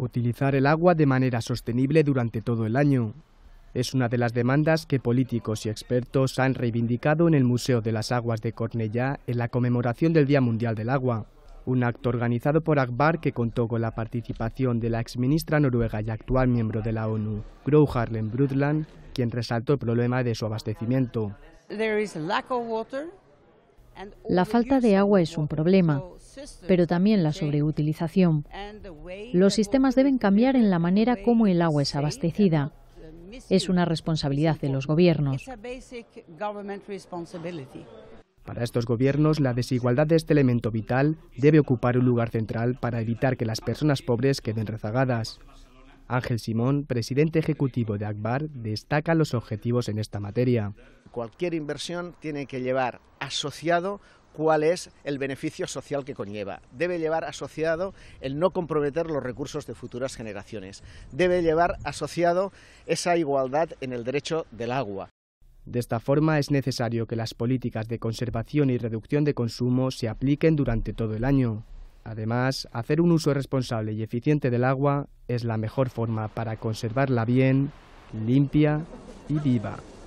Utilizar el agua de manera sostenible durante todo el año es una de las demandas que políticos y expertos han reivindicado en el Museo de las Aguas de Cornellá en la conmemoración del Día Mundial del Agua, un acto organizado por Akbar que contó con la participación de la exministra noruega y actual miembro de la ONU, Gro Harlem Brundtland, quien resaltó el problema de su abastecimiento. La falta de agua es un problema, pero también la sobreutilización. Los sistemas deben cambiar en la manera como el agua es abastecida. Es una responsabilidad de los gobiernos. Para estos gobiernos, la desigualdad de este elemento vital debe ocupar un lugar central para evitar que las personas pobres queden rezagadas. Ángel Simón, presidente ejecutivo de Akbar, destaca los objetivos en esta materia. Cualquier inversión tiene que llevar asociado cuál es el beneficio social que conlleva. Debe llevar asociado el no comprometer los recursos de futuras generaciones. Debe llevar asociado esa igualdad en el derecho del agua. De esta forma es necesario que las políticas de conservación y reducción de consumo se apliquen durante todo el año. Además, hacer un uso responsable y eficiente del agua es la mejor forma para conservarla bien, limpia y viva.